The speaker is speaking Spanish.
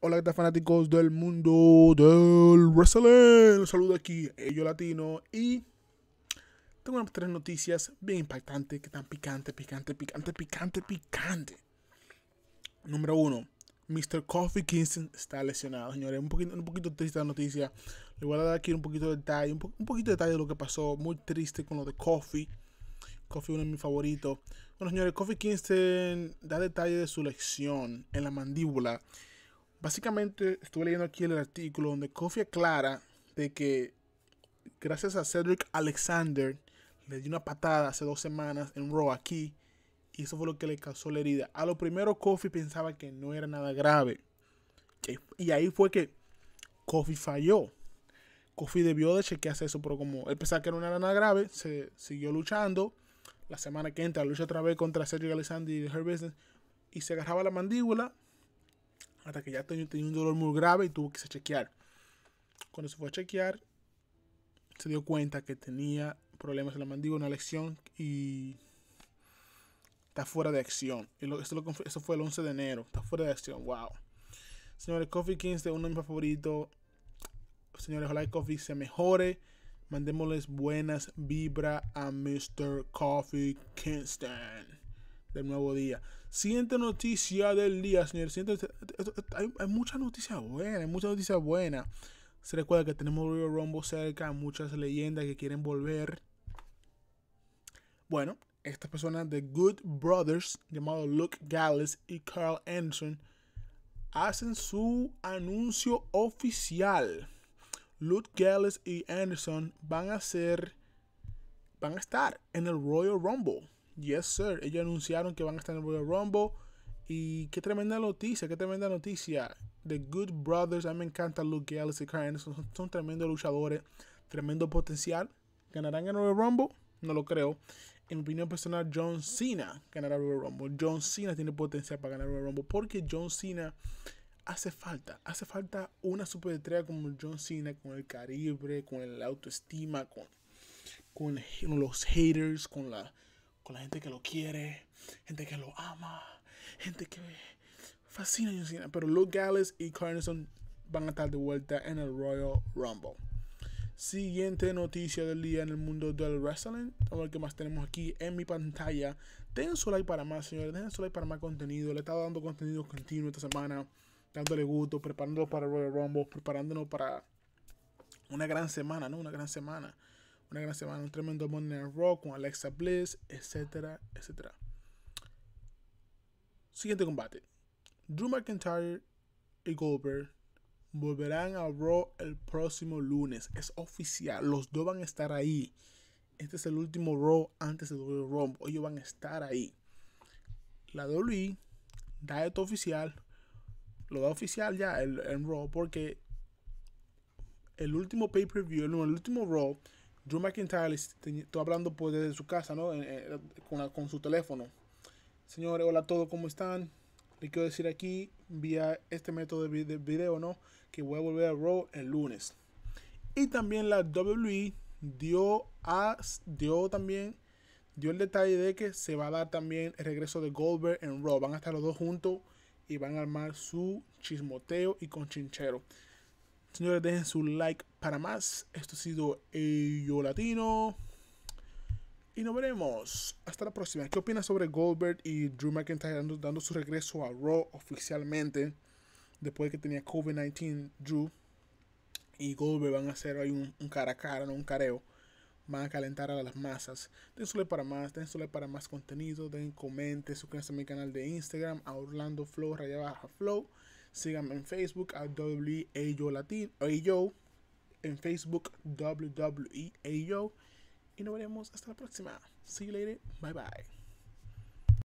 Hola, ¿qué tal fanáticos del mundo del wrestling? Un saludo aquí, Ello Latino. Y tengo unas tres noticias bien impactantes, que están picante, picante, picante, picante, picante. Número uno, Mr. Coffee Kingston está lesionado, señores. Un poquito, un poquito triste la noticia. Le voy a dar aquí un poquito de detalle, un, poquito de detalle de lo que pasó. Muy triste con lo de Coffee. Coffee uno de mis favoritos. Bueno, señores, Coffee Kingston da detalle de su lesión en la mandíbula Básicamente estuve leyendo aquí el artículo donde Kofi aclara de que gracias a Cedric Alexander le dio una patada hace dos semanas en Raw aquí y eso fue lo que le causó la herida. A lo primero Kofi pensaba que no era nada grave y ahí fue que Kofi falló. Kofi debió de chequearse eso, pero como él pensaba que no era nada grave, se siguió luchando. La semana que entra lucha otra vez contra Cedric Alexander y Her Business y se agarraba la mandíbula hasta que ya tenía, un dolor muy grave y tuvo que se chequear. Cuando se fue a chequear, se dio cuenta que tenía problemas en la mandíbula, una lesión y está fuera de acción. Eso fue el 11 de enero, está fuera de acción, wow. Señores, Coffee 15, uno de mis favoritos. Señores, ojalá Coffee se mejore. Mandémosles buenas vibras a Mr. Coffee Kingston del nuevo día. Siguiente noticia del día, señor. hay, hay muchas noticias buena hay muchas noticias buenas. Se recuerda que tenemos Royal Rumble cerca, muchas leyendas que quieren volver. Bueno, estas personas de Good Brothers, llamado Luke Gallis y Carl Anderson, hacen su anuncio oficial. Luke Gallis y Anderson van a ser, van a estar en el Royal Rumble Yes, sir. Ellos anunciaron que van a estar en el Royal Rumble. Y qué tremenda noticia, qué tremenda noticia. The Good Brothers, a mí me encanta Luke Gallows y Karen. Son, tremendos luchadores, tremendo potencial. ¿Ganarán en el Royal Rumble? No lo creo. En mi opinión personal, John Cena ganará el Royal Rumble. John Cena tiene potencial para ganar el Royal Rumble porque John Cena hace falta. Hace falta una superestrella como John Cena, con el calibre, con la autoestima, con, con los haters, con la la gente que lo quiere, gente que lo ama, gente que fascina y Pero Luke Gallows y Carnison van a estar de vuelta en el Royal Rumble. Siguiente noticia del día en el mundo del wrestling. A ver qué más tenemos aquí en mi pantalla. Den su like para más, señores. Den su like para más contenido. Le he estado dando contenido continuo esta semana. Dándole gusto, preparándonos para el Royal Rumble, preparándonos para una gran semana, ¿no? Una gran semana una gran semana, un tremendo Monday Night Raw con Alexa Bliss, etcétera, etcétera. Siguiente combate. Drew McIntyre y Goldberg volverán a Raw el próximo lunes. Es oficial, los dos van a estar ahí. Este es el último Raw antes del WWE Rumble. Ellos van a estar ahí. La WWE da esto oficial. Lo da oficial ya en Raw porque el último pay-per-view, el, el último Raw, Drew McIntyre, estoy hablando pues, desde su casa, ¿no? con, su teléfono. Señores, hola a todos, ¿cómo están? Le quiero decir aquí, vía este método de, video, ¿no? Que voy a volver a Raw el lunes. Y también la WWE dio, dio también dio el detalle de que se va a dar también el regreso de Goldberg en Raw. Van a estar los dos juntos y van a armar su chismoteo y conchinchero. Señores, dejen su like para más. Esto ha sido Yo Latino. Y nos veremos. Hasta la próxima. ¿Qué opinas sobre Goldberg y Drew McIntyre dando, su regreso a Raw oficialmente? Después de que tenía COVID-19, Drew y Goldberg van a hacer ahí un, cara a cara, ¿no? un careo. Van a calentar a las masas. Den su like para más, den su like para más contenido. Den comente, suscríbanse a mi canal de Instagram, a Orlando Flow, baja Flow. Síganme en Facebook a Yo Latin, AYO, en Facebook WWEAYO. Y nos veremos hasta la próxima. See you later. Bye bye.